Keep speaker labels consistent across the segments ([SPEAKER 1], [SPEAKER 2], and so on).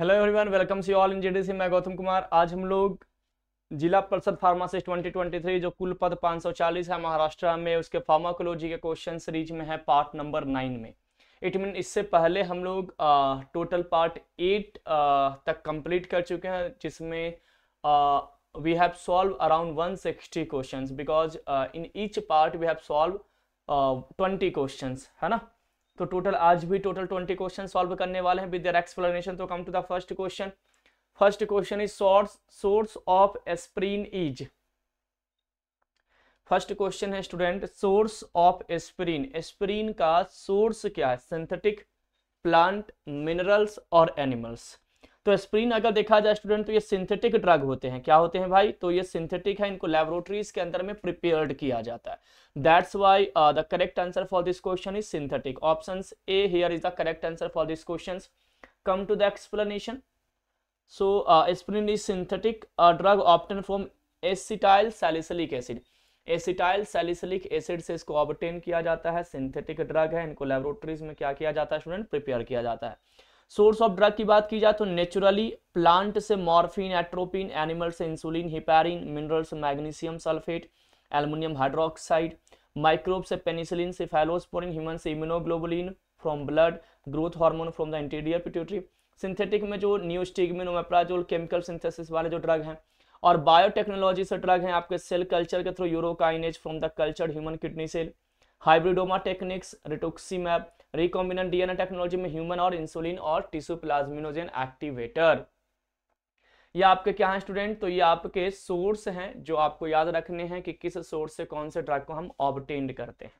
[SPEAKER 1] Hello everyone welcome see all in D मैं गौतम कुमार आज हम लोग जिला परिषद फार्मासिस्ट 2023 जो कुल पद 540 है महाराष्ट्र में उसके फार्माकोलॉजी के क्वेश्चन सीरीज में है पार्ट नंबर नाइन में इट मीन इससे पहले हम लोग आ, टोटल पार्ट एट आ, तक कंप्लीट कर चुके हैं जिसमें we have solve around one sixty because in each part we have solve twenty question है ना तो टोटल आज भी टोटल ट्वेंटी क्वेश्चन सॉल्व करने वाले हैं विद दर एक्सप्लेनेशन तो come to the first question first question is source source of aspirin is first question है student source of aspirin aspirin का सोर्स क्या है सिंथेटिक प्लांट मिनरल्स और animals तो स्प्रीन अगर देखा जाए स्टूडेंट तो ये सिंथेटिक ड्रग होते हैं क्या होते हैं भाई तो ये सिंथेटिक है इनको लेबोरेटरीज के अंदर में प्रिपेयर्ड किया जाता है that's why the correct answer for this question is synthetic option A here is the correct answer for this question come to the explanation so aspirin is synthetic drug obtained from acetyl salicylic acid acetyl salicylic acid से इसको obtain किया जाता है synthetic drug है इनको laboratories में क्या किया जाता है स्टूडेंट प्रिपेयर किया जाता है सोर्स ऑफ ड्रग की बात की जाए तो नेचुरली प्लांट से मॉर्फिन एट्रोपिन एनिमल से इंसुलिन हिपैरिन मिनरल से magnesium sulphate aluminium hydroxide microbe से पेनिसिलिन से फैलोस्पोरिन ह्यूमन से immunoglobulin from blood growth hormone from the anterior pituitary synthetic में जो न्यूस्टिगमिन ओमेप्राजोल केमिकल सिंथेसिस वाले जो ड्रग हैं और बायोटेक्नोलॉजी से ड्रग हैं आपके सेल कल्चर के through urokinase from the culture human kidney cell hybridoma techniques rituximab recombinant DNA technology में ह्यूमन और इंसुलिन और टिश्यू प्लाज्मिनोजेन एक्टिवेटर ये आपके क्या हैं स्टूडेंट तो ये आपके सोर्स हैं जो आपको याद रखने हैं कि किस सोर्स से कौन से ड्रग को हम ऑबटेंड करते हैं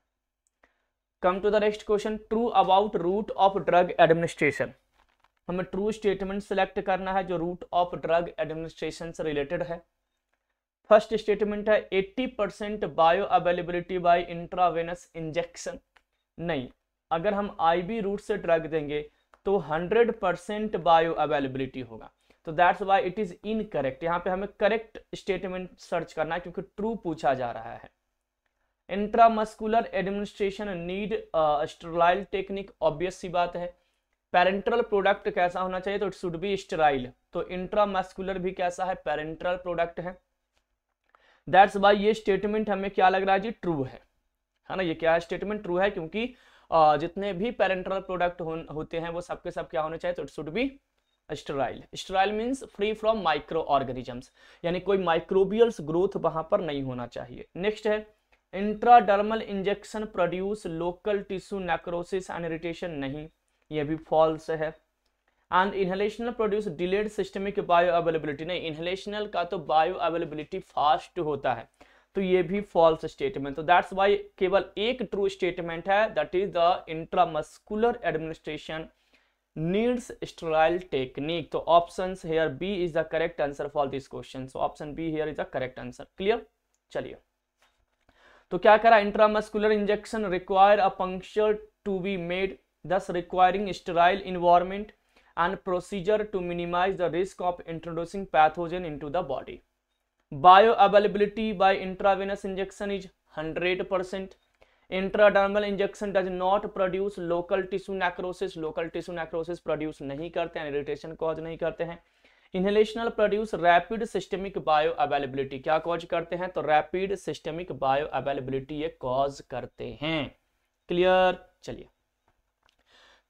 [SPEAKER 1] come to the next question true about route of drug administration हमें ट्रू स्टेटमेंट सेलेक्ट करना है जो रूट ऑफ ड्रग एडमिनिस्ट्रेशन से रिलेटेड है फर्स्ट स्टेटमेंट है 80 percent bioavailability by intravenous injection नहीं अगर हम आई बी रूट से ड्रग देंगे तो 100 परसेंट बायो अवेलेबिलिटी होगा तो that's why it is incorrect यहाँ पे हमें करेक्ट स्टेटमेंट सर्च करना है क्योंकि ट्रू पूछा जा रहा है intramuscular administration need sterile technique obvious सी बात है पेरेंट्रल प्रोडक्ट कैसा होना चाहिए तो इट शुड बी स्टराइल तो इंट्रामस्कुलर भी कैसा है पेरेंट्रल प्रोडक्ट है दैट्स वाई ये स्टेटमेंट हमें क्या लग रहा है जी ट्रू है है ना ये क्या है स्टेटमेंट ट्रू है क्योंकि जितने भी पेरेंटल प्रोडक्ट हो, होते हैं वो सबके सब क्या होने चाहिए तो it should be sterile sterile means free from microorganisms यानी कोई माइक्रोबियल्स ग्रोथ वहां पर नहीं होना चाहिए नेक्स्ट है intradermal injection produce local tissue necrosis and irritation नहीं ये भी फॉल्स है and inhalational produce delayed systemic bioavailability नहीं इनहेलेशनल का तो बायो अवेलेबिलिटी फास्ट होता है तो ये भी फॉल्स स्टेटमेंट तो दैट्स वाई केवल एक ट्रू स्टेटमेंट है that is the intramuscular administration needs sterile technique तो option here B is the correct answer for this question so option B here is the correct answer clear चलिए तो क्या करा intramuscular injection require a puncture to be made thus requiring sterile environment and procedure to minimize the risk of introducing pathogen into the body bio bioavailability by intravenous injection is 100% intradermal injection does not produce local tissue necrosis local tissue necrosis produce नहीं करते हैं irritation cause नहीं करते हैं inhalational produce rapid systemic bioavailability क्या cause करते हैं तो रैपिड सिस्टमिक बायो अवेलेबिलिटी ये कॉज करते हैं क्लियर चलिए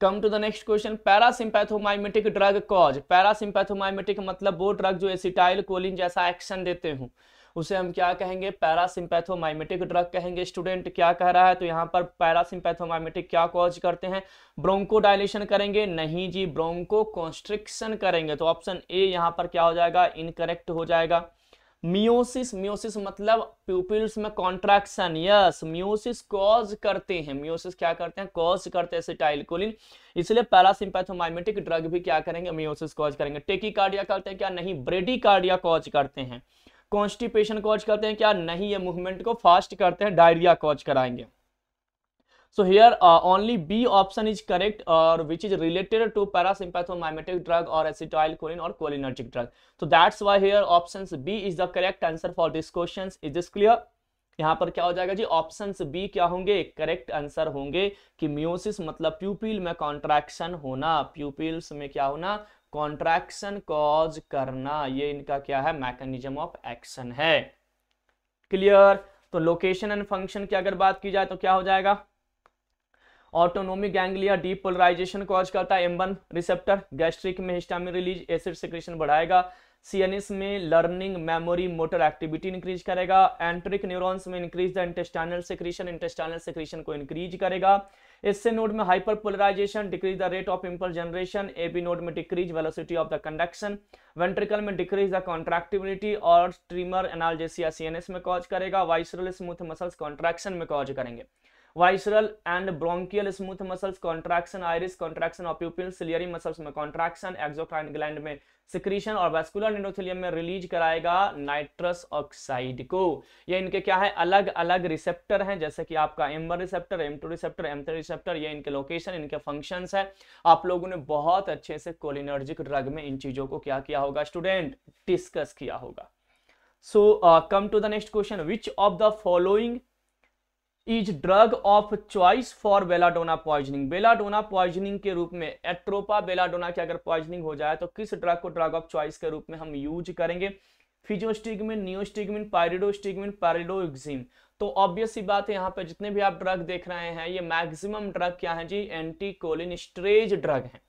[SPEAKER 1] come to the next question parasympathomimetic drug cause parasympathomimetic मतलब वो ड्रग जो एसिटाइल कोलिन जैसा एक्शन देते हूँ उसे हम क्या कहेंगे पैरासिम्पैथोमाइमेटिक ड्रग कहेंगे स्टूडेंट क्या कह रहा है तो यहाँ पर पैरासिम्पैथोमाइमेटिक क्या कॉज करते हैं ब्रोंको डायलेशन करेंगे नहीं जी ब्रोंको कॉन्स्ट्रिक्शन करेंगे तो ऑप्शन ए यहाँ पर क्या हो जाएगा इनकरेक्ट हो जाएगा मियोसिस मियोसिस मतलब प्यूपिल्स में कॉन्ट्रैक्शन यस मियोसिस कॉज करते हैं मियोसिस क्या करते हैं कॉज करते हैं सिटाइलकोलिन इसलिए पैरासिम्पैथोमाइमेटिक ड्रग भी क्या करेंगे मियोसिस कॉज करेंगे टेकी कार्डिया करते हैं क्या नहीं ब्रेडी कार्डिया कॉज करते हैं कॉन्स्टिपेशन कॉज करते हैं क्या नहीं ये मूवमेंट को फास्ट करते हैं डायरिया कॉज कराएंगे so here only B option is correct और which is related to parasympathomimetic drug और एसिटॉइल कोलिन और कोलिनर्जिक ड्रग तो that's why here option B is the correct answer for this question is this clear यहाँ पर क्या हो जाएगा जी option B क्या होंगे करेक्ट आंसर होंगे कि म्यूसिस मतलब प्यूपिल में कॉन्ट्रैक्शन होना प्यूपिल्स में क्या होना कॉन्ट्रैक्शन कॉज करना ये इनका क्या है मैकेनिज्म ऑफ एक्शन है क्लियर तो लोकेशन एंड फंक्शन की अगर बात की जाए तो क्या हो जाएगा ऑटोनोमिक गैंग्लिया डीपोलराइजेशन कॉज करता है एम रिसेप्टर गैस्ट्रिक में हिस्टामिन रिलीज एसिड सिक्रेशन बढ़ाएगा सीएनएस में learning memory motor activity increase करेगा एंट्रिक न्यूरॉन्स में increase the intestinal secretion intestinal secretion को इंक्रीज करेगा इससे नोड में hyperpolarisation decrease the rate of impulse generation A V node में decrease velocity of the conduction ventricle में decrease the contractibility और tremor analgesia CNS में cause करेगा visceral smooth muscles contraction में कॉज करेंगे visceral and bronchial smooth muscles contraction iris contraction और ciliary muscles में contraction exocrine gland में secretion और वेस्कुलर इंडोथिलियम में रिलीज कराएगा नाइट्रस ऑक्साइड को ये इनके क्या है अलग अलग रिसेप्टर हैं जैसे कि आपका M one receptor M two receptor M three receptor ये इनके लोकेशन इनके फंक्शन है आप लोगों ने बहुत अच्छे से कोलिनर्जिक ड्रग में इन चीजों को क्या किया होगा स्टूडेंट डिस्कस किया होगा so come to the next question which of the following is drug of choice for belladonna poisoning belladonna poisoning के रूप में एट्रोपा बेलाडोना की अगर पॉइजनिंग हो जाए तो किस ड्रग को ड्रग ऑफ चॉइस के रूप में हम यूज करेंगे फिजियोस्टिगमिन नियोस्टिगमिन पायरिडोस्टिगमिन पैरिडोक्सिम तो ऑब्वियस ही बात है यहाँ पर जितने भी आप ड्रग देख रहे हैं ये मैक्सिमम ड्रग क्या है जी एंटी स्ट्रेज ड्रग है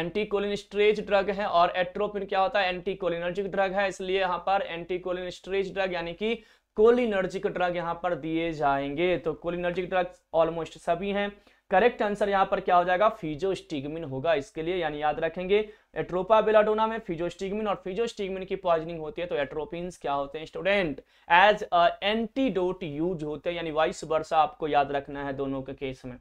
[SPEAKER 1] एंटीकोलिन स्ट्रेज ड्रग है और एट्रोपिन क्या होता है एंटीकोलिनर्जिक ड्रग है इसलिए यहाँ पर एंटीकोलिन स्ट्रेज ड्रग यानी कि कोल के ड्रग यहाँ पर दिए जाएंगे तो कोल इनर्जी ड्रग ऑलमोस्ट सभी हैं करेक्ट आंसर यहाँ पर क्या हो जाएगा फिजोस्टिगमिन होगा इसके लिए यानी याद रखेंगे एट्रोपा बेलाडोना में फिजोस्टिगमिन और फिजोस्टिगमिन की पॉइजनिंग होती है तो एट्रोपिन क्या होते हैं स्टूडेंट एज एंटीडोट यूज होते हैं यानी वाइस वर्षा आपको याद रखना है दोनों के केस में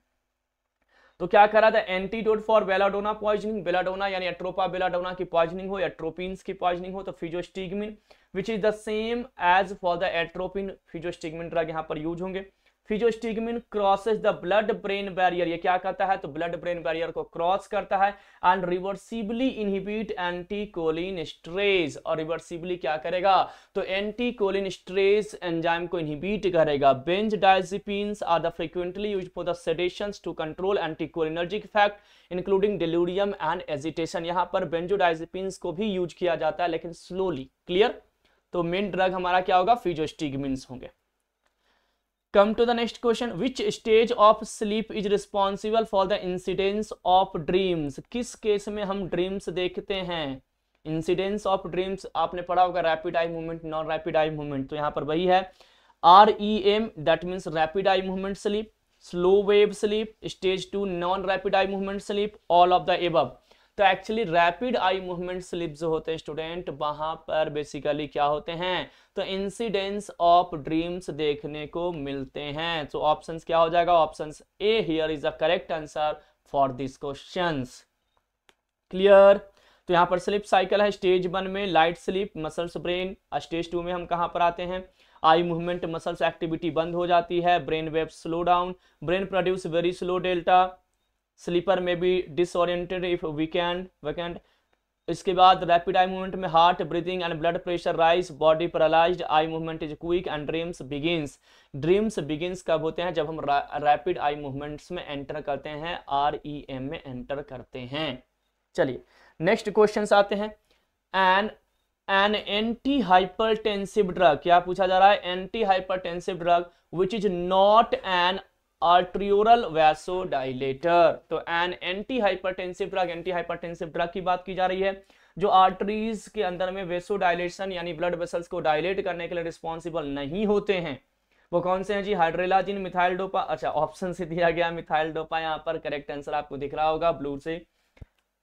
[SPEAKER 1] तो क्या करा था antidote for belladonna poisoning belladonna यानी एट्रोपा बेलाडोना की पॉइजनिंग हो एट्रोपिन की पॉइजनिंग हो तो physostigmine which is the same as for the atropine physostigmine drug यहाँ पर यूज होंगे physostigmine crosses the blood brain barrier ये क्या करता है तो ब्लड ब्रेन बैरियर को क्रॉस करता है and reversibly inhibit anti cholinesterase और रिवर्सिबली क्या करेगा तो एंटी कोलिन स्ट्रेज एंजाइम को इनहिबिट करेगा benzodiazepines are the frequently use for the sedations to control anti cholinergic effect including delirium and agitation यहाँ पर बेंजोडाइजिपिन्स को भी यूज किया जाता है लेकिन स्लोली क्लियर तो मेन ड्रग हमारा क्या होगा फिजोस्टिगमिन्स होंगे come to the next question which stage of sleep is responsible for the incidence of dreams किस केस में हम ड्रीम्स देखते हैं इंसिडेंस ऑफ ड्रीम्स आपने पढ़ा होगा rapid eye movement non rapid eye movement तो यहाँ पर वही है R E M that means rapid eye movement sleep slow wave sleep stage two non rapid eye movement sleep all of the above तो actually rapid eye movement sleep जो होते हैं student वहां पर बेसिकली क्या होते हैं तो इंसिडेंस ऑफ ड्रीम्स देखने को मिलते हैं तो ऑप्शन क्या हो जाएगा option A here is the correct answer for this question clear तो यहाँ पर स्लिप साइकिल है स्टेज वन में light sleep muscles brain stage two में हम कहाँ पर आते हैं आई मूवमेंट मसल्स एक्टिविटी बंद हो जाती है brain wave slow down brain produce very slow delta sleeper में भी डिसऑरियंटेड इफ वीकेंड वैकेंड इसके बाद रैपिड आई मूवमेंट में heart breathing and blood pressure rise body paralysed eye movement is quick and dreams begins dreams begins कब होते हैं जब हम रैपिड आई मूवमेंट्स में एंटर करते हैं आर ई एम में एंटर करते हैं चलिए नेक्स्ट क्वेश्चन आते हैं and an anti hypertensive drug क्या पूछा जा रहा है anti hypertensive drug which is not an arteriolar vasodilator तो an anti hypertensive drug anti hypertensive drug की बात की जा रही है जो आर्टरीज के अंदर में वेसोडाइलेशन यानी ब्लड वेसल्स को डायलेट करने के लिए रिस्पॉन्सिबल नहीं होते हैं वो कौन से हैं जी हाइड्रेलाजिन मिथाइल डोपा अच्छा ऑप्शन से दिया गया मिथाइल डोपा यहाँ पर करेक्ट आंसर आपको दिख रहा होगा ब्लू से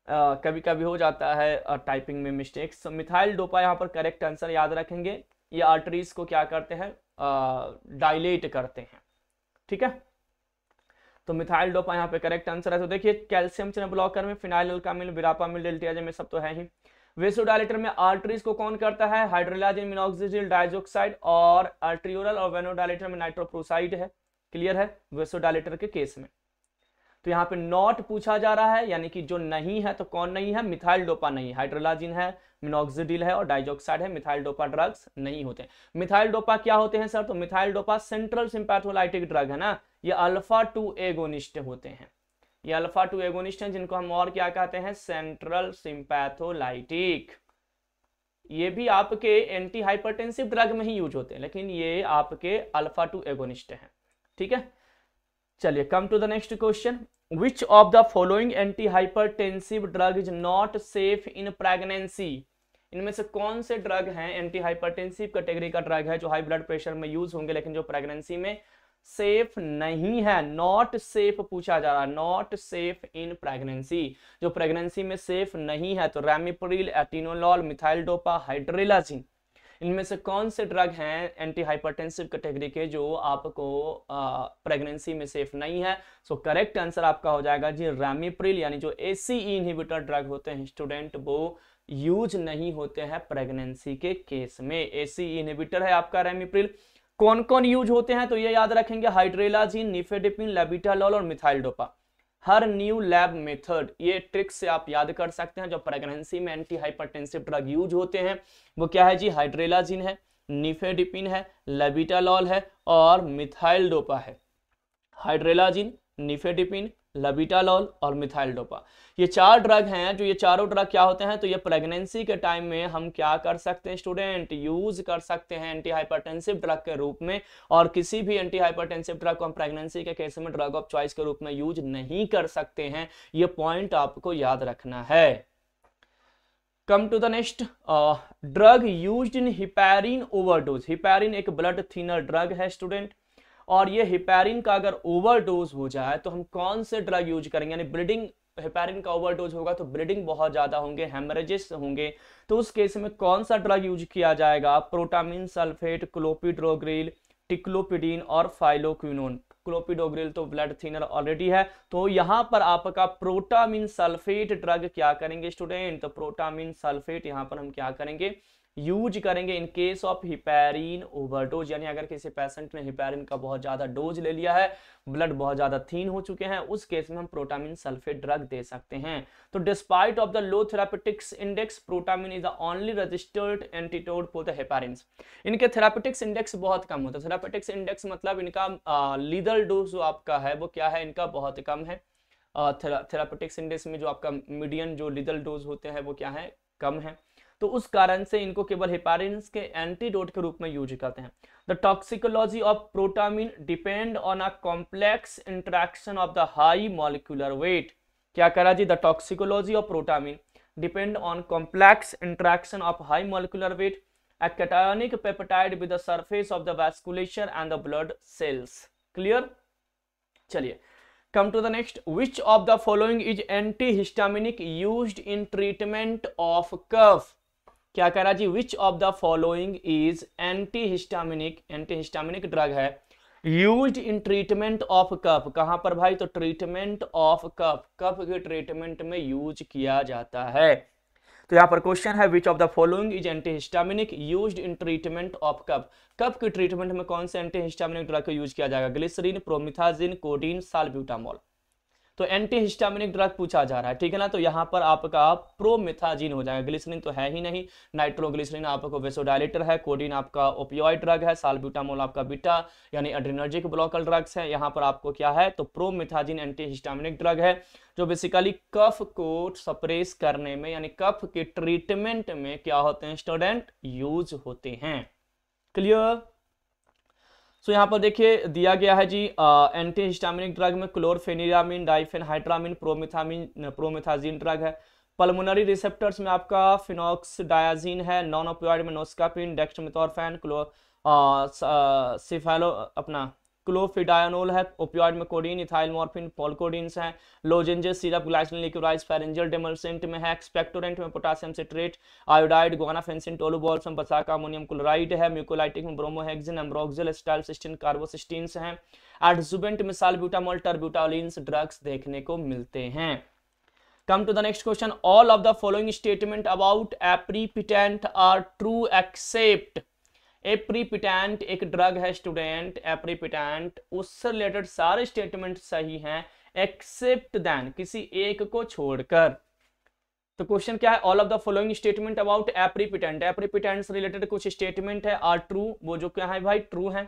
[SPEAKER 1] आ, कभी कभी हो जाता है टाइपिंग में मिस्टेक्स so, मिथाइल डोपा यहाँ पर करेक्ट आंसर याद रखेंगे ये आर्टरीज को क्या करते हैं डायलेट करते हैं ठीक है तो मिथाइल डोपा यहाँ पे करेक्ट आंसर है तो देखिए कैल्शियम चैनल ब्लॉकर में फिनाइल अल्कामिल विरापामिल डेल्टियाजिन में सब तो है ही वेसोडाइलेटर में आर्टरीज को कौन करता है हाइड्रोलाजिन मिनोक्सिजिल डाइजोक्साइड और आर्ट्रियोरल और वेनोडाइलेटर में नाइट्रोप्रोसाइड है क्लियर है वेसोडाइलेटर के केस में तो यहाँ पे नॉट पूछा जा रहा है यानी कि जो नहीं है तो कौन नहीं है मिथाइल डोपा नहीं हाइड्रोलाजिन है मिनोक्सिडिल है और डाइजोक्साइड है मिथाइल डोपा ड्रग्स नहीं होते मिथाइल डोपा क्या होते हैं सर तो methyl dopa central sympatholytic drug है ना ये अल्फा टू एगोनिस्ट होते हैं ये अल्फा टू एगोनिस्ट हैं जिनको हम और क्या कहते हैं सेंट्रल सिंपैथोलाइटिक ये भी आपके एंटी हाइपरटेंसिव ड्रग में ही यूज होते हैं लेकिन ये आपके अल्फा टू एगोनिस्ट हैं ठीक है चलिए come to the next question which of the following anti hypertensive drug is not safe in pregnancy इनमें से कौन से ड्रग हैं एंटी हाइपरटेंसिव कैटेगरी का ड्रग है जो हाई ब्लड प्रेशर में यूज होंगे लेकिन जो प्रेगनेंसी में सेफ नहीं है नॉट सेफ पूछा जा रहा है नॉट सेफ इन प्रेगनेंसी जो प्रेगनेंसी में सेफ नहीं है तो ramipril atenolol methyl dopa hydralazine इनमें से कौन से ड्रग हैं एंटी हाइपरटेंसिव कैटेगरी के जो आपको प्रेगनेंसी में सेफ नहीं है सो करेक्ट आंसर आपका हो जाएगा जी रेमिप्रिल यानी जो ए इनहिबिटर ड्रग होते हैं स्टूडेंट वो यूज नहीं होते हैं प्रेगनेंसी के केस में एसी इनहिबिटर है आपका रेमिप्रिल कौन कौन यूज होते हैं तो ये याद रखेंगे हाइड्रेलाजीन निफेडिपिन लेबिटालॉल और methyldopa her new lab method ये ट्रिक से आप याद कर सकते हैं जो प्रेगनेंसी में एंटी हाइपरटेंसिव ड्रग यूज होते हैं वो क्या है जी हाइड्रेलाजिन है निफेडिपिन है लेबिटालॉल है और मिथाइल डोपा है हाइड्रेलाजिन निफेडिपिन लबिटालॉल और मिथाइल डोपा ये चार ड्रग हैं जो ये चारों ड्रग क्या होते हैं तो ये प्रेगनेंसी के टाइम में हम क्या कर सकते हैं स्टूडेंट यूज कर सकते हैं एंटी हाइपरटेंसिव ड्रग के रूप में और किसी भी एंटी हाइपरटेंसिव ड्रग को हम प्रेगनेंसी के केस में ड्रग ऑफ चॉइस के रूप में यूज नहीं कर सकते हैं ये पॉइंट आपको याद रखना है come to the next drug use in heparin overdose heparin एक ब्लड थिनर ड्रग है स्टूडेंट और ये हिपेरिन का अगर ओवरडोज हो जाए तो हम कौन से ड्रग यूज करेंगे यानी ब्लीडिंग हिपेरिन का ओवरडोज होगा तो ब्लीडिंग बहुत ज़्यादा होंगे हेमरेजेस होंगे तो उस केस में कौन सा ड्रग यूज किया जाएगा प्रोटामिन सल्फेट क्लोपिड्रोग्रिल टिक्लोपिडीन और फाइलोक्विनोन क्लोपिडोग्रिल तो ब्लड थिनर ऑलरेडी है तो यहाँ पर आपका प्रोटामिन सल्फेट ड्रग क्या करेंगे स्टूडेंट तो प्रोटामिन सल्फेट यहाँ पर हम क्या करेंगे यूज करेंगे in case of heparin overdose यानी अगर किसी पेशेंट ने हिपेरिन का बहुत ज़्यादा डोज ले लिया है ब्लड बहुत ज़्यादा थीन हो चुके हैं उस केस में हम प्रोटामिन सल्फेट ड्रग दे सकते हैं तो despite of the low therapeutics index protamine is the only registered antidote for the heparin इनके थेरापेटिक्स इंडेक्स बहुत कम होता है थेरापेटिक्स इंडेक्स मतलब इनका लीदल डोज जो आपका है वो क्या है इनका बहुत कम है थेरापेटिक्स इंडेक्स में जो आपका मीडियम जो लीदल डोज होते हैं वो क्या है कम है तो उस कारण से इनको केवल हेपारिन के एंटीडोट के रूप में यूज करते हैं the toxicology of protamine depend on a complex interaction of the high molecular weight क्या करा जी the toxicology of protamine depend on complex interaction of high molecular weight a cationic peptide with surface of the vasculature and the blood cells clear चलिए come to the next which of the following is anti histaminic use in treatment of cough क्या कह रहा जी which of the following is anti histaminic anti histaminic drug है use in treatment of cough कहां पर भाई तो treatment of cough cough के ट्रीटमेंट में यूज किया जाता है तो यहां पर क्वेश्चन है which of the following is anti histaminic use in treatment of cough cough के ट्रीटमेंट में कौन से एंटी हिस्टामिनिक ड्रग का यूज किया जाएगा ग्लिसरीन प्रोमिथाजिन कोडीन साल्ब्यूटामोल तो एंटी हिस्टामिनिक ड्रग पूछा जा रहा है ठीक है ना तो यहाँ पर आपका प्रोमिथाजीन हो जाएगा ग्लिसरीन तो है ही नहीं नाइट्रोग्लिसरीन आपको वेसोडाइलेटर है कोडीन आपका ओपियोइड ड्रग है सालब्यूटामोल आपका बीटा यानी एड्रीनर्जिक ब्लॉकल ड्रग्स है यहाँ पर आपको क्या है तो प्रोमिथाजीन एंटी हिस्टामिनिक ड्रग है जो बेसिकली कफ को सप्रेस करने में यानी कफ के ट्रीटमेंट में क्या होते हैं स्टूडेंट यूज होते हैं क्लियर सो यहाँ पर देखिए दिया गया है जी एंटी हिस्टामिनिक ड्रग में chlorpheniramine diphenhydramine promethamine promethazine drug है पल्मोनरी रिसेप्टर्स में आपका फिनॉक्स डायाजीन है नॉन ओपियोइड में नोस्कापिन डेक्समेथोरफेन क्लो सिफेलो अपना क्लोफिडायनोल है ओपियोइड में कोडीन इथाइल मॉर्फिन पॉलकोडीन्स हैं lozenges syrup glycine liquidise pharyngeal demulcent में है एक्सपेक्टोरेंट में पोटासियम सिट्रेट आयोडाइड गुआनाफेंसिन टोलोबॉल्स में बसाका अमोनियम क्लोराइड है म्यूकोलाइटिक में ब्रोमोहेक्सिन एम्ब्रोक्सिल सिस्टीन कार्बोसिस्टीन्स हैं एडजुबेंट में सालब्यूटामोल टर्ब्यूटालिन्स ड्रग्स देखने को मिलते हैं come to the next question all of the following statement about aprepitant are true except aprepitant एक ड्रग है स्टूडेंट एप्रीपिटेंट उससे रिलेटेड सारे स्टेटमेंट सही हैं एक्सेप्ट देन किसी एक को छोड़कर तो क्वेश्चन क्या है all of the following statement about aprepitant aprepitant से रिलेटेड कुछ स्टेटमेंट है आर ट्रू वो जो क्या है भाई ट्रू है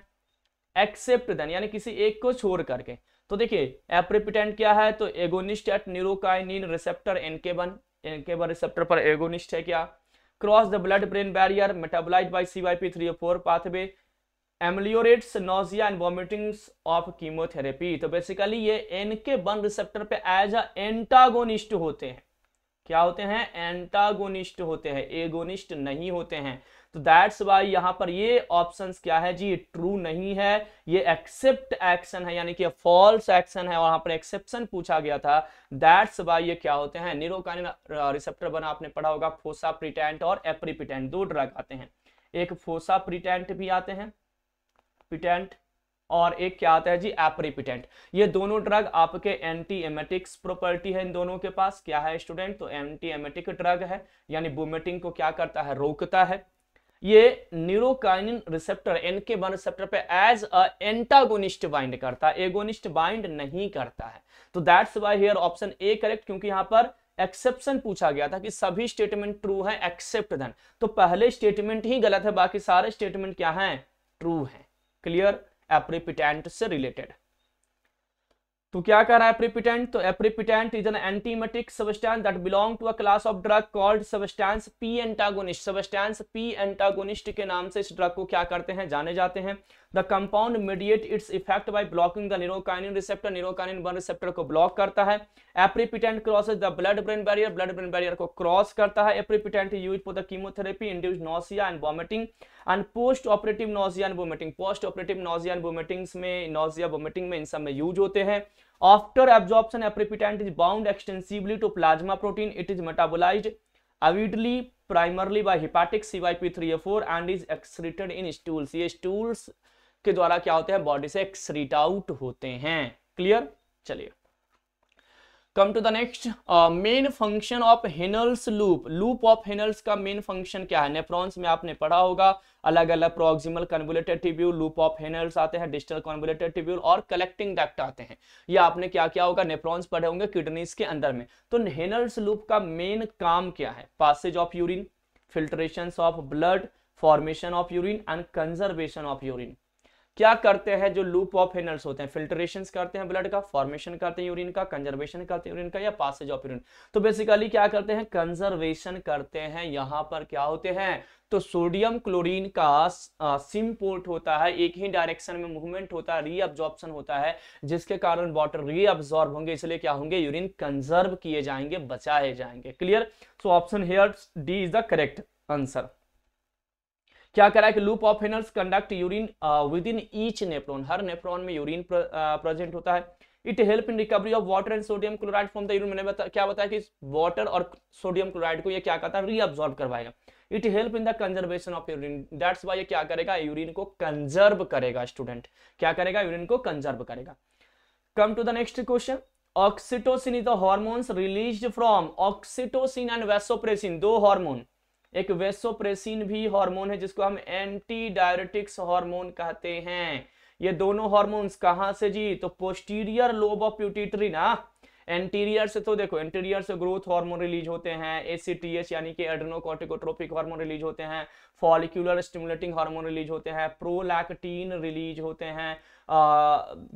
[SPEAKER 1] एक्सेप्ट देन यानी किसी एक को छोड़ करके तो देखिए एप्रीपिटेंट क्या है तो agonist at neurokinin receptor NK one NK one receptor पर एगोनिस्ट है क्या cross the blood brain barrier metabolite by C Y P three four pathway ameliorates nausea and vomiting of chemotherapy तो बेसिकली ये के बन रिसेप्टर पे एज एंटागोनिस्ट होते हैं क्या होते हैं एंटागोनिस्ट होते हैं एगोनिस्ट नहीं होते हैं तो दैट्स वाई यहां पर ये ऑप्शंस क्या है जी ट्रू नहीं है ये एक्सेप्ट एक्शन है यानी कि फॉल्स एक्शन है और यहां पर एक्सेप्शन पूछा गया था दैट्स वाई ये क्या होते हैं निरोकानिन रिसेप्टर बना आपने पढ़ा होगा फोसा प्रिटेंट और एप्रीपिटेंट दो ड्रग आते हैं एक फोसा प्रिटेंट भी आते हैं पिटेंट और एक क्या आता है जी एप्रीपिटेंट ये दोनों ड्रग आपके एंटी एमेटिक्स प्रॉपर्टी है इन दोनों के पास क्या है स्टूडेंट तो एंटी एमेटिक ड्रग है यानी वोमिटिंग को क्या करता है रोकता है ये neurokinin receptor N K one receptor पे एज अ एंटागोनिस्ट बाइंड करता है एगोनिस्ट बाइंड नहीं करता है तो that's why here option A correct क्योंकि यहां पर एक्सेप्शन पूछा गया था कि सभी स्टेटमेंट ट्रू है एक्सेप्ट देन तो पहले स्टेटमेंट ही गलत है बाकी सारे स्टेटमेंट क्या है ट्रू है क्लियर एप्रिपिटेंट से रिलेटेड तो क्या कह रहा है एप्रीपिटेंट तो aprepitant is an antiemetic that belong to a class of drug called substance P antagonist substance P antagonist के नाम से इस ड्रग को क्या करते हैं जाने जाते हैं the compound mediate its effect by blocking the neurokinin receptor neurokinin one receptor को ब्लॉक करता है aprepitant crosses the blood brain barrier blood brain barrier को क्रॉस करता है aprepitant use for the chemotherapy induce nausea and vomiting and post operative nausea and vomiting post operative nausea and vomitings में nausea vomiting में इन सब में use होते हैं after absorption aprepitant is bound extensively to plasma protein it is metabolise avidly primarily by C Y P three A four and is excreted in stools ये stools के द्वारा क्या होते हैं बॉडी से एक्सरीट आउट होते हैं क्लियर चलिए come to the next main function of Henle's loop loop of Henle's का मेन फंक्शन क्या है नेफ्रॉन्स में आपने पढ़ा होगा अलग अलग proximal convoluted tubule loop of Henle's आते हैं डिजिटल कन्वुलेटेड ट्यूब्यूल और कलेक्टिंग डक्ट आते हैं ये आपने क्या क्या होगा नेफ्रॉन्स पढ़े होंगे किडनीज के अंदर में तो हेनल्स लूप का मेन काम क्या है passage of urine filtration of blood formation of urine and conservation of urine क्या करते हैं जो लूप ऑफ एनल्स होते हैं फिल्ट्रेशन करते हैं ब्लड का फॉर्मेशन करते हैं यूरिन का कंजर्वेशन करते हैं यूरिन का या पासेज ऑफ यूरिन तो बेसिकली क्या करते हैं कंजर्वेशन करते हैं यहां पर क्या होते हैं तो सोडियम क्लोरीन का सिमपोर्ट होता है एक ही डायरेक्शन में मूवमेंट होता है रीअब्जॉर्प्शन होता है जिसके कारण वाटर रीअब्जॉर्ब होंगे इसलिए क्या होंगे यूरिन कंजर्व किए जाएंगे बचाए जाएंगे clear so option here D is the correct answer क्या करा है कि loop of Henle's conduct urine within each nephron हर नेफ्रॉन में यूरिन प्रेजेंट uh, होता है it help in recovery of water and sodium chloride from the urine मैंने बता, क्या बताया कि वाटर और सोडियम क्लोराइड को ये क्या करता है रीअब्सॉर्ब करवाएगा it help in the conservation of urine that's why ये क्या करेगा यूरिन को कंजर्व करेगा स्टूडेंट क्या करेगा यूरिन को कंजर्व करेगा come to the next question oxytocin is the hormones release from oxytocin and vasopressin दो हॉर्मोन एक वेसोप्रेसिन भी हार्मोन है जिसको हम एंटी डायरेटिक्स हार्मोन कहते हैं ये दोनों हार्मोन्स कहाँ से जी तो पोस्टीरियर लोब ऑफ प्यूटिटरी ना एंटीरियर से तो देखो एंटीरियर से ग्रोथ हार्मोन रिलीज होते हैं एसीटीएस यानी कि एड्रोनोकॉटिकोट्रोपिक हार्मोन रिलीज होते हैं फॉलिकुलर स्टिमुलेटिंग हार्मोन रिलीज होते हैं प्रोलैक्टीन रिलीज होते हैं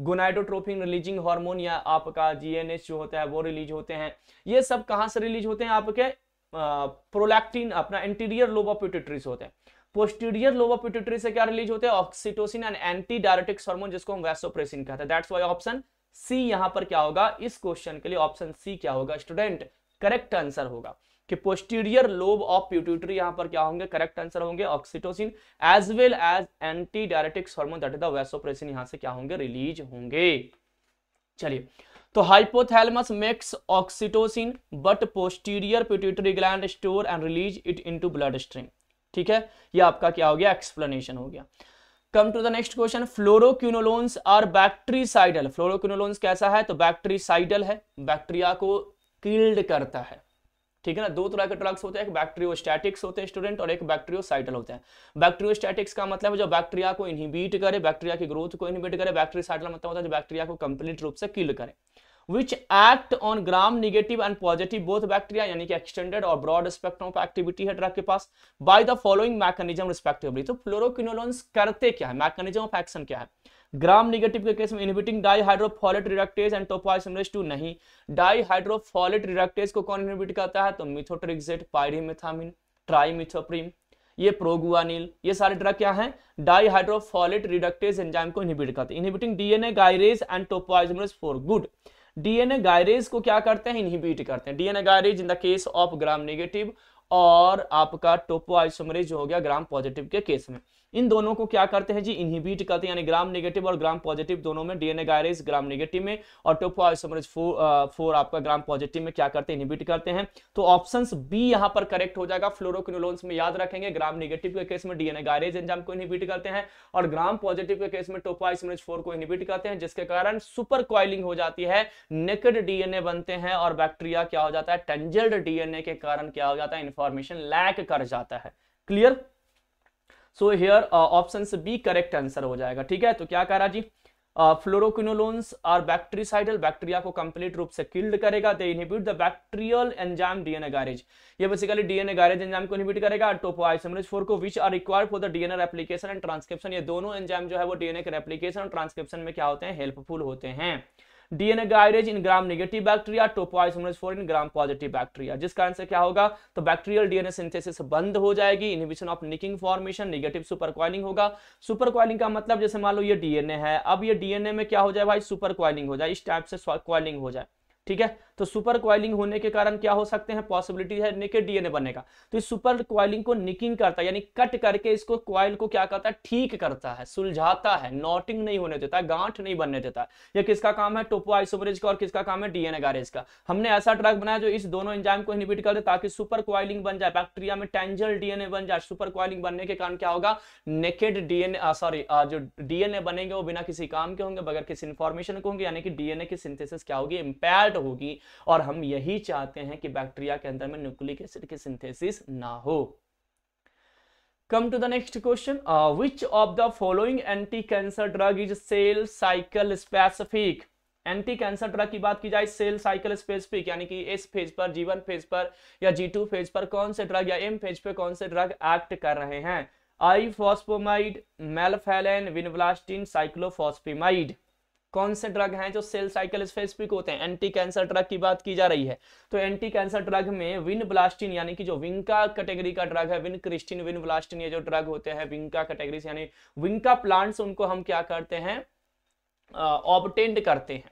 [SPEAKER 1] गोनाइडोट्रोपिन रिलीजिंग हार्मोन या आपका जीएनएस जो होता है वो रिलीज होते हैं ये सब कहाँ से रिलीज होते हैं आपके प्रोलैक्टिन अपना एंटीरियर लोब ऑफ पिट्यूटरी से होते हैं पोस्टीरियर लोब ऑफ पिट्यूटरी से क्या रिलीज होते हैं oxytocin and anti diuretic hormone जिसको हम वैसोप्रेसिन कहते हैं दैट्स वाई ऑप्शन सी यहां पर क्या होगा इस क्वेश्चन के लिए ऑप्शन सी क्या होगा स्टूडेंट करेक्ट आंसर होगा कि पोस्टीरियर लोब ऑफ प्यूटिटरी यहां पर क्या होंगे करेक्ट आंसर होंगे oxytocin as well as anti diuretics hormone that is the vasopressin यहां से क्या होंगे रिलीज होंगे चलिए तो hypothalamus makes oxytocin but posterior pituitary gland store and release it into blood stream ठीक है ये आपका क्या हो गया एक्सप्लेनेशन हो गया come to the next question fluoroquinolones are bactericidal fluoroquinolones कैसा है तो बैक्ट्रीसाइडल है बैक्टीरिया को किल्ड करता है ठीक है ना दो तरह के ड्रग्स होते हैं एक बैक्टीरियोस्टैटिक्स होते हैं स्टूडेंट और एक बैक्टीरियोसाइटल होते हैं बैक्टीरियोस्टैटिक्स का मतलब है जो बैक्टीरिया को इनहिबिट करे बैक्टीरिया की ग्रोथ को इनहिबिट करे बैक्टीरियोसाइटल मतलब होता है जो बैक्टीरिया को कंप्लीट रूप से किल करे which act on gram negative and positive both bacteria यानी कि एक्सटेंडेड और ब्रॉड स्पेक्ट्रम ऑफ एक्टिविटी है ड्रग के पास by the following mechanism respectively तो फ्लोरोक्विनोलोन्स करते क्या है मैकेनिज्म ऑफ एक्शन क्या है ग्राम निगेटिव के केस में inhibiting dihydrofolate reductase and topoisomerase two नहीं डाईहाइड्रोफॉलेट रिडक्टेज को कौन इनहिबिट करता है तो मिथोट्रिक्सेट पायरीमेथामिन ट्राईमिथोप्रीम ये प्रोगुआनिल ये सारे ड्रग क्या हैं डाईहाइड्रोफॉलेट रिडक्टेज एंजाइम को इनहिबिट करते हैं inhibiting DNA gyrase and topoisomerase for good DNA gyrase को क्या करते हैं इनहिबिट करते हैं DNA gyrase in the case of gram negative और आपका टोपो आइसोमरेज हो गया ग्राम पॉजिटिव के केस में इन दोनों को क्या करते हैं जी इनहिबिट करते हैं यानी ग्राम नेगेटिव और ग्राम पॉजिटिव दोनों में डीएनए गायरेज ग्राम नेगेटिव में और टोपो आइसोमरेज फोर फोर आपका ग्राम पॉजिटिव में क्या करते हैं इनहिबिट करते हैं तो ऑप्शन बी यहाँ पर करेक्ट हो जाएगा फ्लोरोक्नोलोन्स में याद रखेंगे ग्राम निगेटिव के केस में डीएनए गायरेज एंजाम को इनहिबिट करते हैं और ग्राम पॉजिटिव के केस में टोपो आइसोमरेज फोर को इनहिबिट करते हैं जिसके कारण सुपर कॉइलिंग हो जाती है नेकेड डीएनए बनते हैं और बैक्टीरिया क्या हो जाता है टेंजल्ड डीएनए के कारण क्या हो जाता है इंफॉर्मेशन लैक कर जाता है clear so here option B correct answer हो जाएगा ठीक है तो क्या कह रहा जी फ्लोरोक्विनोलोन्स आर बैक्टीरिसाइडल बैक्टीरिया को कंप्लीट रूप से किल्ड करेगा they inhibit the bacterial enzyme DNA gyrase ये बेसिकली डीएनए गैरेज एंजाइम को इनहिबिट करेगा टोपोआइसोमरेज फोर को which are required for the DNA replication and transcription ये दोनों एंजाइम जो है वो डीएनए के रेप्लिकेशन और ट्रांसक्रिप्शन में क्या होते हैं हेल्पफुल होते हैं DNA gyrase in gram negative bacteria topoisomerase 4 in gram positive bacteria जिस कारण से क्या होगा तो बैक्टीरियल डीएनए सिंथेसिस बंद हो जाएगी inhibition of nicking formation negative super coiling होगा सुपर कॉइलिंग का मतलब जैसे मान लो ये डीएनए है अब ये डीएनए में क्या हो जाए भाई सुपर क्वाइलिंग हो जाए इस टाइप से क्वाइलिंग हो जाए ठीक है तो सुपर क्वाइलिंग होने के कारण क्या हो सकते हैं पॉसिबिलिटी है निकेट डीएनए बनने का तो इस सुपर क्वाइलिंग को निकिंग करता है यानी कट करके इसको क्वाइल को क्या करता है ठीक करता है सुलझाता है नॉटिंग नहीं होने देता है गांठ नहीं बनने देता यह किसका काम है टोपो आइसोब्रिज का और किसका काम है डीएनए गारेज का हमने ऐसा ड्रग बनाया जो इस दोनों इंजाम को इनहिबिट कर दे ताकि सुपर क्वाइलिंग बन जाए बैक्टीरिया में टेंजल डीएनए बन जाए सुपर क्वाइलिंग बनने के कारण क्या होगा नेकेड डीएनए सॉरी जो डीएनए बनेंगे वो बिना किसी काम के होंगे बगैर किसी इंफॉर्मेशन के होंगे यानी कि डीएनए की सिंथेसिस क्या होगी इंपैक्ट स्प्रेड होगी और हम यही चाहते हैं कि बैक्टीरिया के अंदर में न्यूक्लिक एसिड की सिंथेसिस ना हो come to the next question which of the following anti cancer drug is cell cycle specific anti cancer drug की बात की जाए सेल साइकिल स्पेसिफिक यानी कि एस फेज पर जी वन फेज पर या जी टू फेज पर कौन से ड्रग या एम फेज पर कौन से ड्रग एक्ट कर रहे हैं आई फॉस्पोमाइड मेलफेलन विनब्लास्टिन साइक्लोफॉस्फेमाइड कौन से ड्रग हैं जो सेल साइकिल स्पेसिफिक होते हैं एंटी कैंसर ड्रग की बात की जा रही है तो एंटी कैंसर ड्रग में विन ब्लास्टिन यानी कि जो विंका कैटेगरी का ड्रग है विन क्रिस्टिन विन ब्लास्टिन ये जो ड्रग होते हैं विंका कैटेगरी से यानी विंका प्लांट्स उनको हम क्या करते हैं ऑबटेंड करते हैं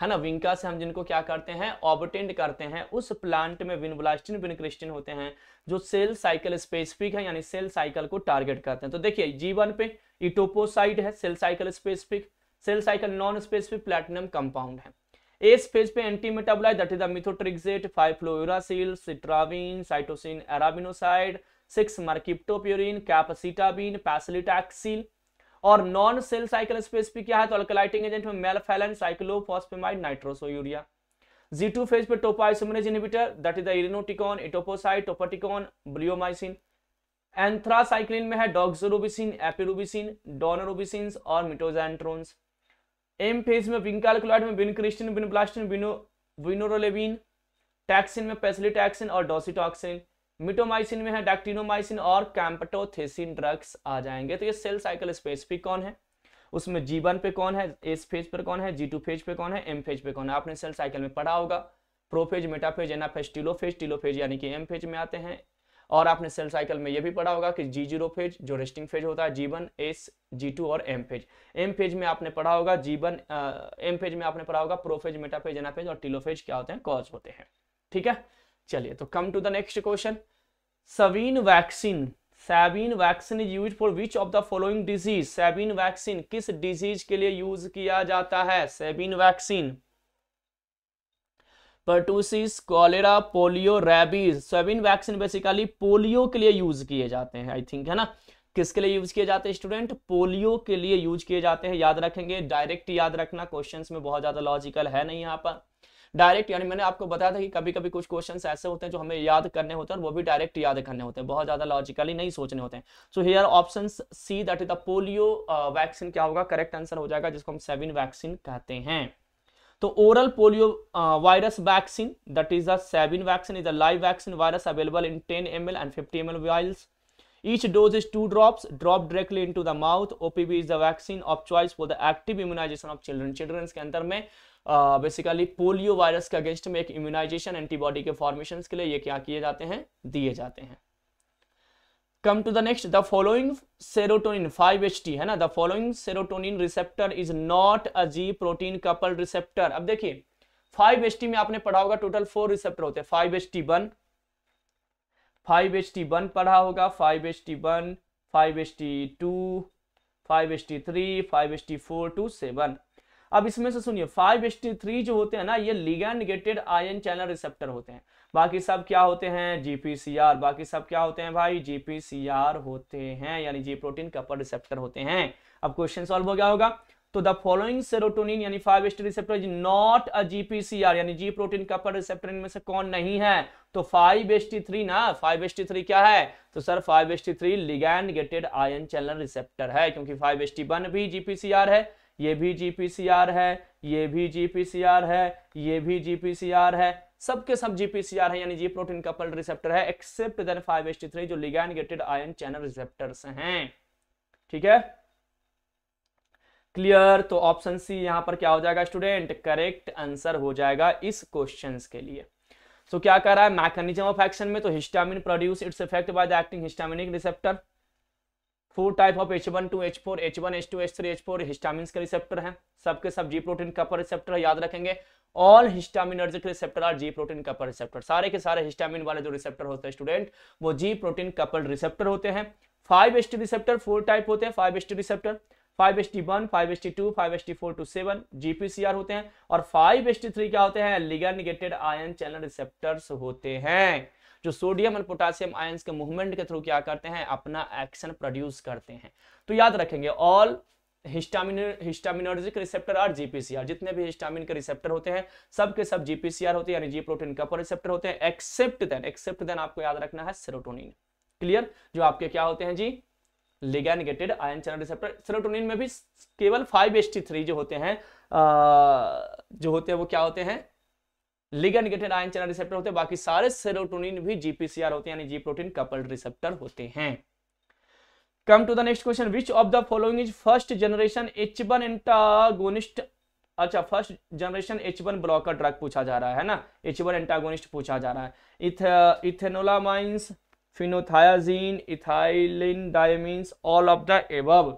[SPEAKER 1] है ना विंका से हम जिनको क्या करते हैं ऑबटेंड करते हैं उस प्लांट में विन ब्लास्टिन विन क्रिस्टिन होते हैं जो सेल साइकिल स्पेसिफिक है यानी सेल साइकिल को टारगेट करते हैं तो देखिए जीवन पे इटोपोसाइड है cell cycle specific cell cycle non specific platinum compound है इस फेज पे anti metabolite that is the methotrexate five fluorouracil cytarabine cytosine arabinoside six mercaptopurine capecitabine paclitaxel और नॉन सेल साइकिल स्पेसिफिक क्या है तो अल्कलाइटिंग एजेंट में melphalan cyclophosphamide nitrosourea G two phase पे topoisomerase inhibitor that is the irinotecan etoposide topotecan bleomycin anthracycline में है डॉक्सोरोबिसिन epirubicin डोनोरोबिसिन और मिटोजेंट्रोन्स M phase में बिन कैलकुलाइट में बिन क्रिस्टिन बिन ब्लास्टिन बिनो बिनोरोलेबिन टैक्सिन में पेसिलिटैक्सिन और डोसिटॉक्सिन मिटोमाइसिन में है डैक्टिनोमाइसिन और कैम्पटोथेसिन ड्रग्स आ जाएंगे तो ये सेल साइकिल स्पेसिफिक कौन है उसमें जी वन पे कौन है एस फेज पर कौन है जी टू फेज पे कौन है एम फेज पे कौन है आपने सेल साइकिल में पढ़ा होगा prophase metaphase anaphase telophase telophase यानी कि एम फेज में आते हैं और आपने सेल साइकिल में यह भी पढ़ा होगा कि जी जीरो फेज जो रेस्टिंग फेज होता है जीवन एस जी टू और एम फेज एम फेज में आपने पढ़ा होगा जीवन एम फेज में आपने पढ़ा होगा प्रोफेज मेटाफेज एनाफेज और टीलोफेज क्या होते हैं कॉज होते हैं ठीक है चलिए तो come to the next question Sabin vaccine Sabin vaccine is use for which of the following disease Sabin vaccine किस डिजीज के लिए यूज किया जाता है Sabin vaccine pertussis cholera polio rabies soybean vaccine basically polio के लिए use किए जाते हैं आई थिंक है ना किसके लिए यूज किए जाते हैं स्टूडेंट पोलियो के लिए यूज किए जाते हैं याद रखेंगे डायरेक्ट याद रखना क्वेश्चंस में बहुत ज्यादा लॉजिकल है नहीं यहाँ पर डायरेक्ट यानी मैंने आपको बताया था कि कभी कभी कुछ क्वेश्चन ऐसे होते हैं जो हमें याद करने होते हैं और वो भी डायरेक्ट याद करने होते हैं बहुत ज्यादा लॉजिकली नहीं सोचने होते हैं so here option C that is the polio vaccine क्या होगा करेक्ट आंसर हो जाएगा जिसको हम सेवन वैक्सीन कहते हैं तो oral polio virus vaccine that is then vaccine is the live vaccine virus available in ten M L and fifty M L vials each dose is two drop drop directly into the mouth OPV is the vaccine of choice for the active immunization of children childrens के अंदर में basically polio virus के against में एक immunisation antibody के formation के लिए ये क्या किए जाते हैं दिए जाते हैं come to the next the following serotonin 5-HT है ना the following serotonin receptor is not a G protein couple receptor अब देखिए 5-HT में आपने पढ़ा होगा टोटल फोर रिसेप्टर होते हैं 5-HT1 5-HT1 पढ़ा होगा 5-HT1 5-HT2 5-HT3 5-HT4 to 7 अब इसमें से सुनिए 5-HT3 जो होते हैं ना ये ligand gated ion channel receptor होते हैं बाकी सब क्या होते हैं जीपीसीआर बाकी सब क्या होते हैं भाई जीपीसीआर होते हैं यानी जी प्रोटीन कपर रिसेप्टर होते हैं अब क्वेश्चन सॉल्व हो गया होगा तो द फॉलोइंग सेरोटोनिन यानी five S T receptor is not a GPCR यानी जी प्रोटीन कपर रिसेप्टर इनमें से कौन नहीं है तो फाइव एस टी थ्री ना फाइव एस टी थ्री क्या है तो sir five S T three ligand gated ion channel receptor है क्योंकि फाइव एस टी वन भी जीपीसीआर है ये भी जीपीसीआर है ये भी जीपीसीआर है ये भी जीपीसीआर है सबके सब जीपीसीआर है यानी जी प्रोटीन कपल रिसेप्टर है except then five S T three जो ligand gated ion channel receptors हैं ठीक है क्लियर तो ऑप्शन सी यहां पर क्या हो जाएगा स्टूडेंट करेक्ट आंसर हो जाएगा इस क्वेश्चन के लिए सो so, क्या कर रहा है मैकेनिज्म ऑफ एक्शन में तो histamine produce its effect by the acting histaminic receptor four type of H one to H four H one H two H three H four histamine के receptor हैं सबके सब जी प्रोटीन कपर रिसेप्टर याद रखेंगे all histaminergic receptor are G protein couple receptor सारे के सारे histamine वाले जो रिसेप्टर होते हैं स्टूडेंट वो जी प्रोटीन कपल रिसेप्टर होते हैं five S T receptor four type होते हैं five S T receptor five S T one five S T two five S T four to seven GPCR होते हैं और फाइव एस टी थ्री क्या होते हैं ligand gated ion channel receptor होते हैं जो सोडियम और पोटासियम आयन के मूवमेंट के थ्रू क्या करते हैं अपना एक्शन प्रोड्यूस करते हैं तो याद रखेंगे ऑल हिस्टामिन हिस्टामिनोलॉजिक रिसेप्टर और जीपीसीआर जितने भी हिस्टामिन के रिसेप्टर होते हैं सब के सब जीपीसीआर होते हैं यानी जी प्रोटीन कपर रिसेप्टर होते हैं एक्सेप्ट देन एक्सेप्ट देन आपको याद रखना है सेरोटोनिन क्लियर जो आपके क्या होते हैं G ligand ion channel receptor serotonin में भी केवल फाइव एस जो होते हैं जो होते हैं वो क्या होते हैं लिगन आयन चैनल रिसेप्टर होते हैं बाकी सारे सेरोटोनिन भी जीपीसीआर होते हैं यानी जी प्रोटीन कपल्ड रिसेप्टर होते हैं come to the next question which of the following is first generation H one antagonist अच्छा फर्स्ट जनरेशन H1 ब्लॉक का ड्रग पूछा जा रहा है ना एच वन एंटागोनिस्ट पूछा जा रहा है इथ ethanolamines phenothiazine ethylene diamines all of the above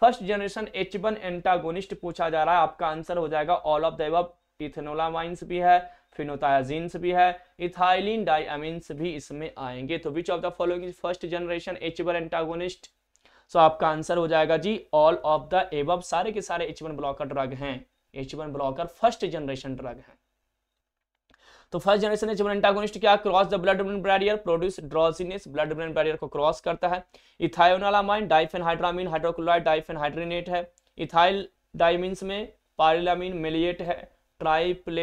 [SPEAKER 1] first generation H one antagonist पूछा जा रहा है आपका आंसर हो जाएगा all of the above ethanolamines भी है फिनोतायाजीन्स भी है इथाइलिन डाइअमीन्स भी इसमें आएंगे तो which of the following is first generation H one antagonist so आपका आंसर हो जाएगा जी ऑल ऑफ द एबब सारे के सारे एच वन ब्लॉकर ड्रग हैं H one blocker first generation drug हैं तो first generation H one antagonist क्या cross the blood brain barrier produce drowsiness blood brain barrier को क्रॉस करता है इथायोनालामाइन डाइफेन डाइफेनहाइड्रामीन हाइड्रोक्लोराइड डाइफेन डाइफेनहाइड्रिनेट है इथाइल डाइमिन में पारिलामिन मेलिएट है ट्राइप्ले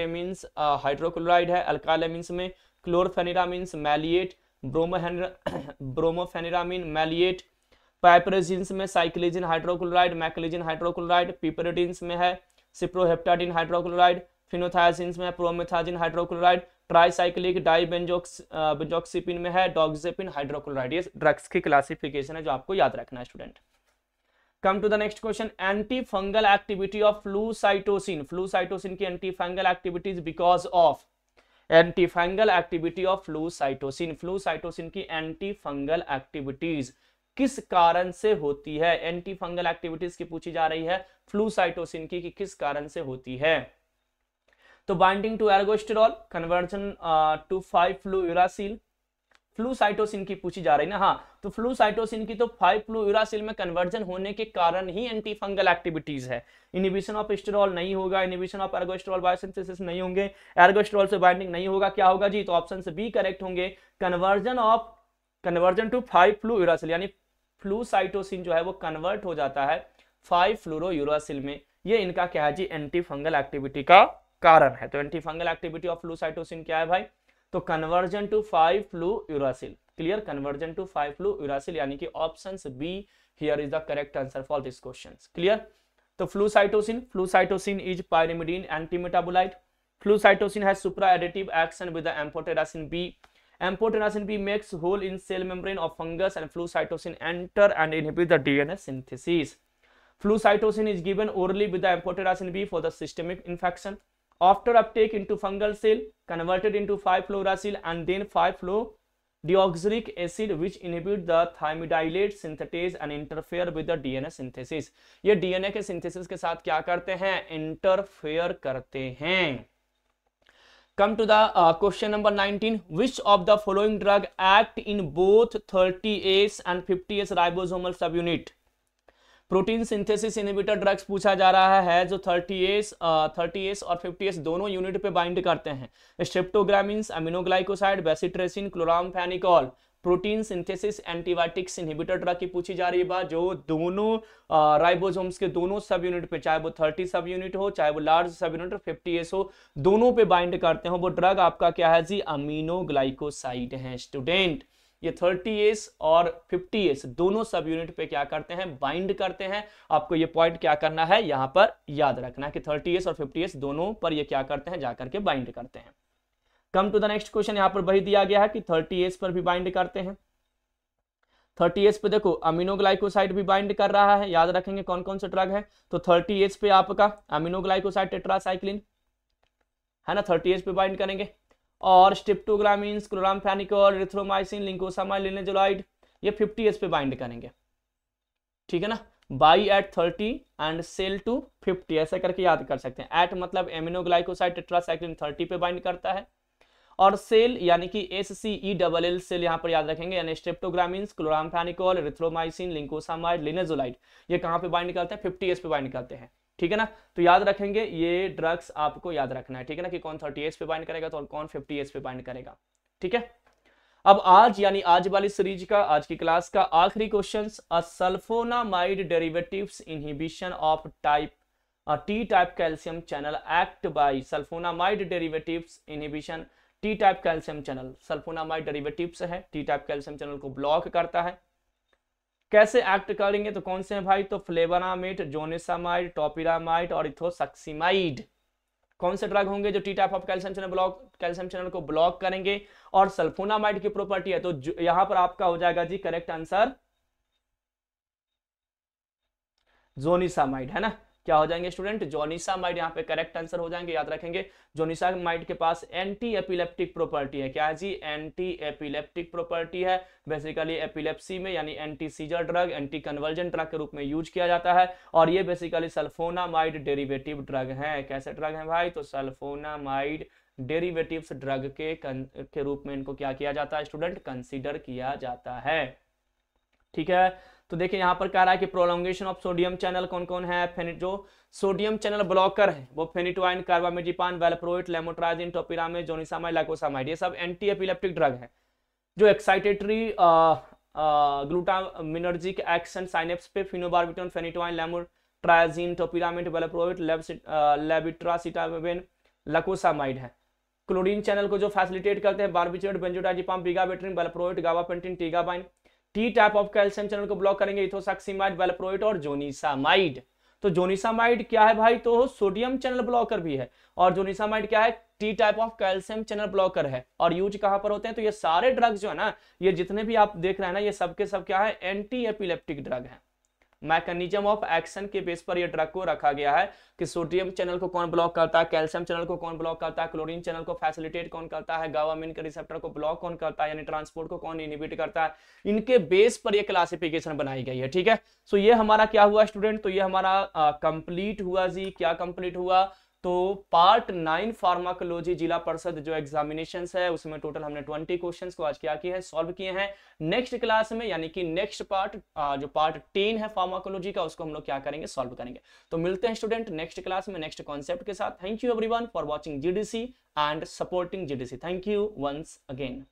[SPEAKER 1] हाइड्रोक्लोराइड है अल्कालेमिन्स में क्लोरफेनिरामिन्स मीन्स मैलिएट ब्रोमोफेनिरामिन मैलिएट पाइपरेजिन्स में साइक्लिजिन हाइड्रोक्लोराइड मैकलिजिन हाइड्रोक्लोराइड पिपरेडिन्स में है सिप्रोहेप्टाडिन हाइड्रोक्लोराइड फिनोथायासिन्स में promethazine hydrochloride tricyclic dibenzoxepine में है डॉक्सिपिन हाइड्रोक्लोराइड ये ड्रग्स की क्लासिफिकेशन है जो आपको याद रखना है student come to the next question anti fungal activity of flucytosine flucytosine की anti fungal activities because of anti fungal activity of flucytosine flucytosine की एंटी फंगल एक्टिविटीज किस कारण से होती है एंटी फंगल एक्टिविटीज की पूछी जा रही है फ्लू साइटोसिन की कि किस कारण से होती है तो binding to ergosterol conversion to five fluorouracil flucytosine की पूछी जा रही है ना हाँ तो फ्लूसाइटोसिन की तो फाइव फ्लूरासिल में कन्वर्जन होने के कारण ही एंटी फंगल एक्टिविटीज है इनिबिशन ऑफ स्टेरॉल नहीं होगा इनिबिशन ऑफ एर्गोस्टेरॉल बायोसिंथेसिस नहीं होंगे एर्गोस्टेरॉल से बाइंडिंग नहीं होगा क्या होगा जी तो ऑप्शन बी करेक्ट होंगे conversion of conversion to five fluorouracil यानी फ्लूसाइटोसिन जो है वो कन्वर्ट हो जाता है फाइव फ्लोरोसिल में ये इनका क्या है जी एंटी फंगल एक्टिविटी का कारण है तो anti fungal activity of flucytosine क्या है भाई तो conversion to five fluorouracil clear conversion to five fluorouracil यानी कि option B here is the correct answer for this question clear तो flucytosine flucytosine is pyrimidine antimetabolite flucytosine has supra additive action with the amphotericin B Amphotericin B makes hole in cell membrane of fungus and flucytosine enter and inhibit the DNA synthesis. Flucytosine is given orally with the amphotericin B for the systemic infection. after uptake into fungal cell converted into 5 fluoracil and then 5 fluo deoxyric acid which inhibit the thymidylate synthetase and interfere with the DNA synthesis ye DNA ke synthesis ke sath kya karte hain interfere karte hain come to the uh, question number 19 which of the following drug act in both 30s and 50s ribosomal subunit protein synthesis inhibitor drugs पूछा जा रहा है जो 30S, uh, 30S और 50S दोनों unit पे bind करते हैं streptogramins aminoglycoside bacitracin chloramphenicol protein synthesis antibiotics inhibitor drug की पूछी जा रही बात जो दोनों राइबोसोम्स के दोनों सब यूनिट पे चाहे वो 30 सब यूनिट हो चाहे वो लार्ज सब यूनिट फिफ्टी एस हो दोनों पे बाइंड करते हो वो ड्रग आपका क्या है जी अमीनो ग्लाइकोसाइड है स्टूडेंट ये 30s और 50s दोनों सब यूनिट पे क्या करते हैं बाइंड करते हैं आपको ये पॉइंट क्या करना है यहां पर याद रखना है कि 30s और 50s दोनों पर ये क्या करते हैं जाकर के बाइंड करते हैं come to the next question यहां पर वही दिया गया है कि 30s पर भी बाइंड करते हैं 30s पे देखो अमीनोग्लाइकोसाइड भी बाइंड कर रहा है याद रखेंगे कौन कौन से ड्रग है तो 30s पे आपका अमीनोग्लाइकोसाइड टेट्रासाइक्लिन है ना 30s पे बाइंड करेंगे और स्ट्रिप्टोग्रामिन क्लोरामफेनिकॉल रिथ्रोमाइसिन लिंकोसामाइन लिनेजोलाइड ये 50 एस पे बाइंड करेंगे ठीक है ना buy at thirty and cell to fifty ऐसा करके याद कर सकते हैं एट मतलब एमिनोग्लाइकोसाइड टेट्रासाइक्लिन थर्टी पे बाइंड करता है और सेल यानी कि S C E double L cell यहाँ पर याद रखेंगे यानी स्ट्रेप्टोग्रामिन क्लोरामफेनिकॉल रिथ्रोमाइसिन लिंकोसामाइड लिनेजोलाइड ये कहाँ पे बाइंड करते हैं फिफ्टी एस पे बाइंड करते हैं ठीक है ना तो याद रखेंगे ये ड्रग्स आपको याद रखना है ठीक है ना कि कौन थर्टी एस पे बाइंड करेगा तो और कौन फिफ्टी एस पे बाइंड करेगा ठीक है अब आज यानी आज वाली सीरीज का आज की क्लास का आखिरी question sulfonamide derivative inhibition of type T type calcium channel act by sulfonamide derivative inhibition T type calcium channel sulfonamide derivatives है टी टाइप कैल्शियम चैनल को ब्लॉक करता है कैसे एक्ट करेंगे तो कौन से हैं भाई तो फ्लेवनामाइट जोनिसामाइड टॉपिरामाइड और इथोसक्सीमाइड कौन से ड्रग होंगे जो T type of calcium channel block calcium channel को ब्लॉक करेंगे और सल्फोनामाइड की प्रॉपर्टी है तो यहां पर आपका हो जाएगा जी करेक्ट आंसर जोनिसामाइड है ना क्या हो जाएंगे स्टूडेंट जोनिसा माइड यहाँ पे करेक्ट आंसर हो जाएंगे याद रखेंगे जोनिसा माइड के पास एंटी एपिलेप्टिक प्रॉपर्टी है क्या है जी एंटी एपिलेप्टिक प्रॉपर्टी है बेसिकली एपिलेप्सी में यानी anti seizure drug anti convulsion drug के रूप में यूज किया जाता है और ये बेसिकली सल्फोनामाइड डेरिवेटिव ड्रग है कैसे ड्रग है भाई तो सल्फोनामाइड डेरिवेटिव ड्रग के के रूप में इनको क्या किया जाता है स्टूडेंट कंसिडर किया जाता है ठीक है तो देखिए यहाँ पर कह रहा है कि प्रोलोंगेशन ऑफ सोडियम चैनल कौन कौन है फेनिट जो सोडियम चैनल ब्लॉकर है वो फेनिटोइन कार्बामेजिपान वेलप्रोइट लेमोट्राजिन टोपिरामेज जोनिसामाइड लाइकोसामाइड ये सब एंटी एपिलेप्टिक ड्रग है जो एक्साइटेटरी ग्लूटामिनर्जिक एक्शन साइनेप्स पे phenobarbitone phenytoin lamotrigine topiramate valproate levetiracetam lacosamide है क्लोरीन चैनल को जो फैसिलिटेट करते हैं barbiturate benzodiazepine vigabatrin valproate gabapentin tiagabine T type of calcium channel को ब्लॉक करेंगे और जोनिसामाइड तो जोनिसामाइड क्या है भाई तो सोडियम चैनल ब्लॉकर भी है और जोनिसामाइड क्या है T type of calcium channel blocker है और यूज कहां पर होते हैं तो ये सारे ड्रग्स जो है ना ये जितने भी आप देख रहे हैं ना ये सबके सब क्या है एंटी एपिलेप्टिक ड्रग है मैकेनिज्म ऑफ एक्शन के बेस पर यह ड्रग को रखा गया है कि सोडियम चैनल को कौन ब्लॉक करता है कैल्शियम चैनल को कौन ब्लॉक करता है क्लोरीन चैनल को फैसिलिटेट कौन करता है गावामिन के रिसेप्टर को ब्लॉक कौन करता है यानी ट्रांसपोर्ट को कौन इनिबिट करता है इनके बेस पर यह क्लासिफिकेशन बनाई गई है ठीक है सो so ये हमारा क्या हुआ स्टूडेंट तो ये हमारा कंप्लीट हुआ जी क्या कंप्लीट हुआ तो पार्ट नाइन फार्माकोलॉजी जिला परिषद जो एग्जामिनेशन है उसमें टोटल हमने ट्वेंटी क्वेश्चन को आज क्या किया है सॉल्व किए हैं नेक्स्ट क्लास में यानी कि नेक्स्ट पार्ट जो पार्ट टेन है फार्माकोलॉजी का उसको हम लोग क्या करेंगे सॉल्व करेंगे तो मिलते हैं स्टूडेंट नेक्स्ट क्लास में नेक्स्ट कॉन्सेप्ट के साथ thank you every for watching GDC and supporting GDC thank you once again